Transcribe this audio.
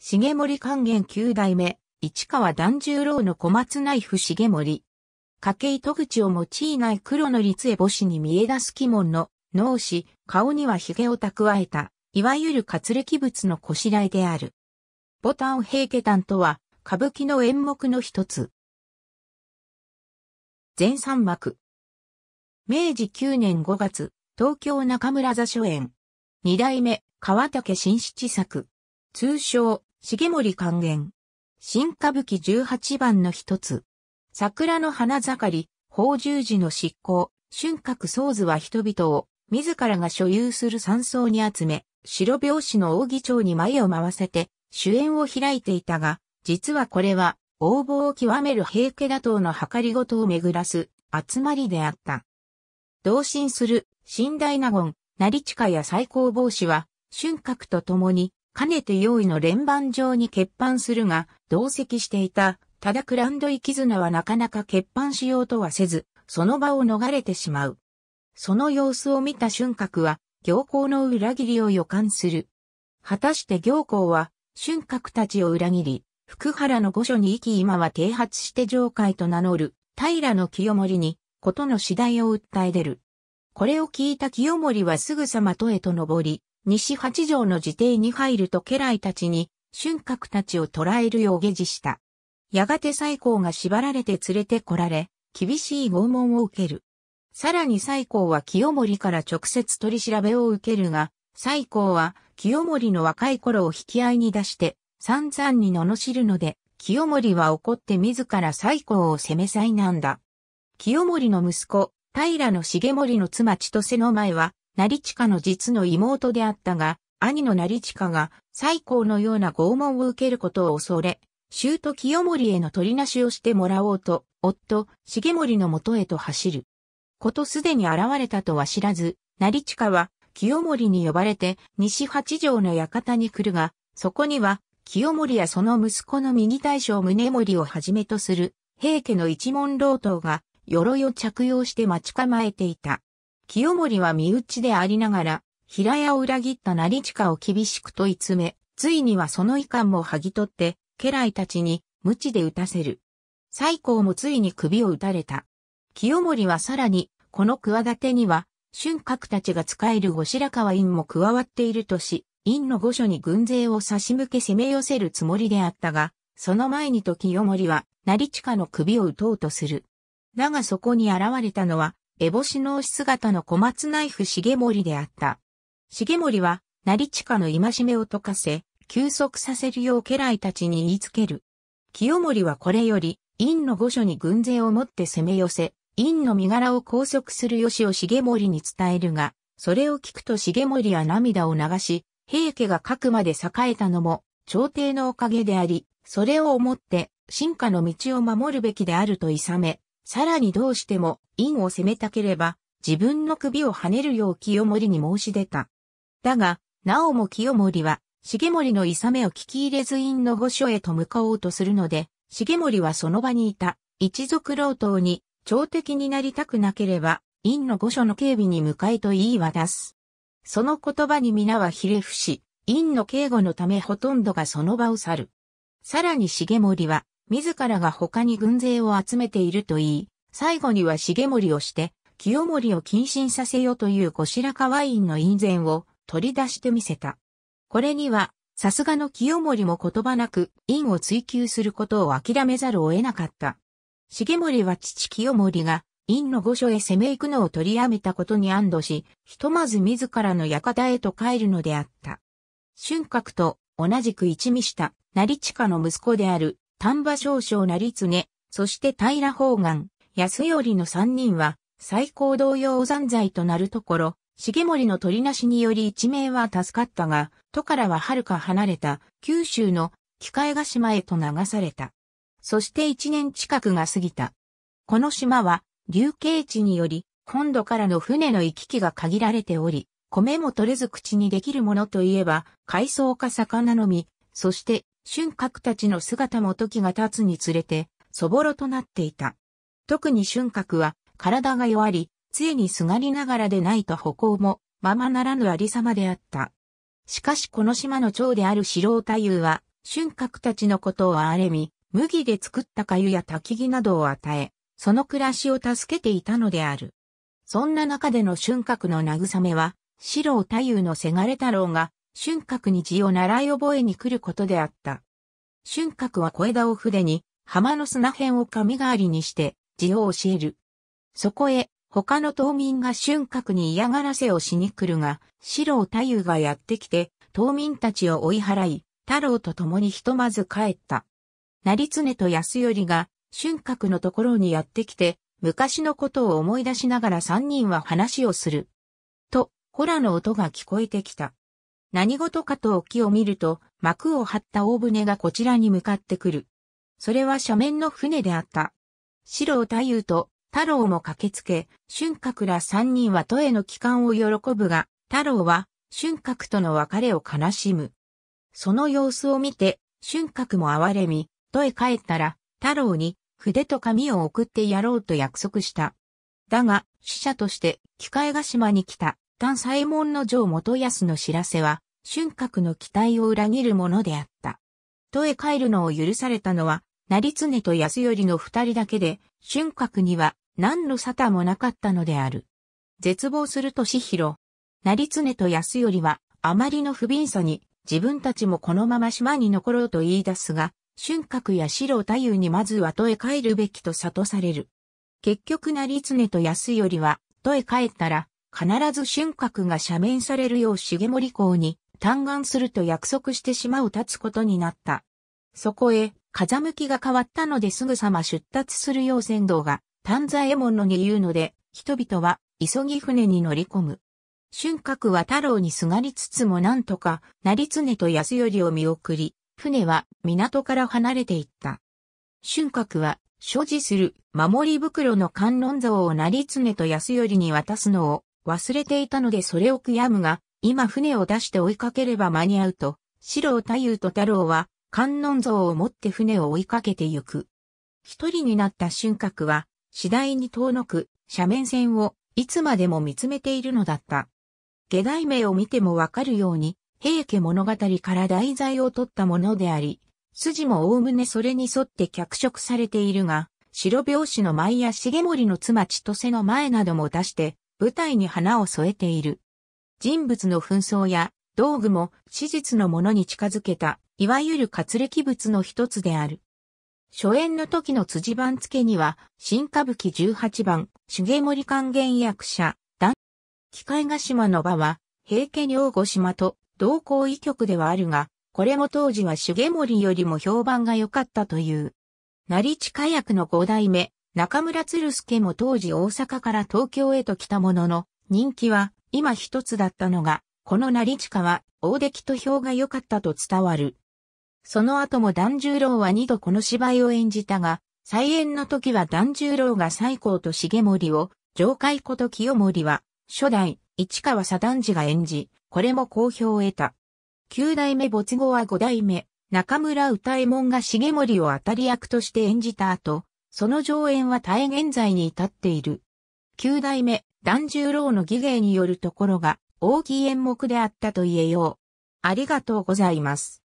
重森還元九代目、市川團十郎の小松内府重森。家計糸口を用いない黒の立絵母子に見え出す鬼門の、脳死、顔には髭を蓄えた、いわゆる活歴物のこしらえである。ボタン平家団とは、歌舞伎の演目の一つ。全三幕。明治九年五月、東京中村座初演。二代目、川竹新七作。通称、重森還元。新歌舞伎十八番の一つ。桜の花盛り、宝十字の執行、春閣宗図は人々を、自らが所有する山荘に集め、白拍子の義町に前を回せて、主演を開いていたが、実はこれは、応募を極める平家打倒の計りごとを巡らす、集まりであった。同心する、新大納言、成近や最高帽子は、春閣と共に、かねて用意の連番上に欠板するが、同席していた、ただクランドイ絆はなかなか欠板しようとはせず、その場を逃れてしまう。その様子を見た春閣は、行行の裏切りを予感する。果たして行行は、春閣たちを裏切り、福原の御所に行き今は啓発して上海と名乗る、平の清盛に、ことの次第を訴え出る。これを聞いた清盛はすぐさま都へと登り、西八条の自邸に入ると家来たちに、春閣たちを捕らえるよう下辞した。やがて西高が縛られて連れてこられ、厳しい拷問を受ける。さらに西高は清盛から直接取り調べを受けるが、西高は清盛の若い頃を引き合いに出して、散々に罵るので、清盛は怒って自ら西高を責め災難だ。清盛の息子、平重盛の妻千歳の前は、成親の実の妹であったが、兄の成親が最高のような拷問を受けることを恐れ、衆と清盛への取りなしをしてもらおうと、夫、重盛のもとへと走る。ことすでに現れたとは知らず、成親は清盛に呼ばれて西八条の館に来るが、そこには清盛やその息子の右大将宗盛をはじめとする平家の一門老頭が鎧を着用して待ち構えていた。清盛は身内でありながら、平屋を裏切った成近を厳しく問い詰め、ついにはその遺憾も剥ぎ取って、家来たちに無知で打たせる。西光もついに首を打たれた。清盛はさらに、この企てには、春閣たちが使える後白河院も加わっているとし、院の御所に軍勢を差し向け攻め寄せるつもりであったが、その前にと清盛は、成近の首を打とうとする。だがそこに現れたのは、烏帽子の姿の小松ナイフ重盛であった。重盛は、成近の戒めを解かせ、休息させるよう家来たちに言いつける。清盛はこれより、院の御所に軍勢を持って攻め寄せ、院の身柄を拘束する吉を重盛に伝えるが、それを聞くと重盛は涙を流し、平家が各まで栄えたのも、朝廷のおかげであり、それを思って、進化の道を守るべきであるといさめ、さらにどうしても、院を攻めたければ、自分の首を跳ねるよう清盛に申し出た。だが、なおも清盛は、重盛の勇めを聞き入れず院の御所へと向かおうとするので、重盛はその場にいた、一族老頭に、朝敵になりたくなければ、院の御所の警備に向かいと言い渡す。その言葉に皆はひれ伏し、院の警護のためほとんどがその場を去る。さらに重盛は、自らが他に軍勢を集めていると言い、最後には重盛をして、清盛を謹慎させよという後白河院の院前を取り出してみせた。これには、さすがの清盛も言葉なく、院を追求することを諦めざるを得なかった。重盛は父清盛が、院の御所へ攻め行くのを取りやめたことに安堵し、ひとまず自らの館へと帰るのであった。春閣と同じく一味した、成近の息子である丹波少将成常、そして平方岩、安頼の三人は、最高同様お残罪となるところ、重盛の取りなしにより一命は助かったが、都からは遥か離れた九州の機械ヶ島へと流された。そして一年近くが過ぎた。この島は、流刑地により、本土からの船の行き来が限られており、米も取れず口にできるものといえば、海藻か魚のみ、そして春閣たちの姿も時が経つにつれて、そぼろとなっていた。特に春閣は、体が弱り、杖にすがりながらでないと歩行も、ままならぬありさまであった。しかしこの島の長である白尾太夫は、春閣たちのことを憐れみ、麦で作った粥や焚き木などを与え、その暮らしを助けていたのである。そんな中での春閣の慰めは、白尾太夫のせがれ太郎が、春閣に字を習い覚えに来ることであった。春閣は小枝を筆に、浜の砂辺を紙代わりにして、字を教える。そこへ、他の島民が春閣に嫌がらせをしに来るが、四郎太夫がやってきて、島民たちを追い払い、太郎と共にひとまず帰った。成常と安頼が、春閣のところにやってきて、昔のことを思い出しながら三人は話をする。と、ホラの音が聞こえてきた。何事かと沖を見ると、幕を張った大船がこちらに向かってくる。それは斜面の船であった。四郎太夫と太郎も駆けつけ、春閣ら三人は都への帰還を喜ぶが、太郎は春閣との別れを悲しむ。その様子を見て、春閣も哀れみ、都へ帰ったら、太郎に筆と紙を送ってやろうと約束した。だが、死者として、機械ヶ島に来た。旦西門の城元康の知らせは、春閣の期待を裏切るものであった。都へ帰るのを許されたのは、成常と安頼の二人だけで、春閣には何の沙汰もなかったのである。絶望すると志弘。成常と安頼は、あまりの不憫さに、自分たちもこのまま島に残ろうと言い出すが、春閣や四郎太夫にまずは都へ帰るべきと悟される。結局成常と安頼は、都へ帰ったら、必ず春閣が赦免されるよう重盛公に嘆願すると約束してしまう立つことになった。そこへ、風向きが変わったのですぐさま出立するよう船頭が、丹左衛門のに言うので、人々は急ぎ船に乗り込む。春閣は太郎にすがりつつもなんとか、成常と安りを見送り、船は港から離れていった。春閣は所持する守り袋の観音像を成常と安りに渡すのを忘れていたのでそれを悔やむが、今船を出して追いかければ間に合うと、四郎太夫と太郎は観音像を持って船を追いかけてゆく。一人になった春閣は、次第に遠のく斜面線をいつまでも見つめているのだった。下題名を見てもわかるように、平家物語から題材を取ったものであり、筋も概ねそれに沿って脚色されているが、白拍子の舞や重森の妻千歳の前なども出して、舞台に花を添えている。人物の紛争や道具も史実のものに近づけた、いわゆる活歴物の一つである。初演の時の辻番付には、新歌舞伎18番、重森還元役者、段、機械ヶ島の場は、平家両五島と同行医局ではあるが、これも当時は重森よりも評判が良かったという。成近役の五代目、中村鶴介も当時大阪から東京へと来たものの、人気は今一つだったのが、この成近は大出来と評が良かったと伝わる。その後も團十郎は二度この芝居を演じたが、再演の時は團十郎が西高と重森を、上海こと清盛は、初代、市川左團次が演じ、これも好評を得た。九代目没後は五代目、中村歌右衛門が重森を当たり役として演じた後、その上演は大現在に至っている。九代目、團十郎の儀芸によるところが、大きい演目であったと言えよう。ありがとうございます。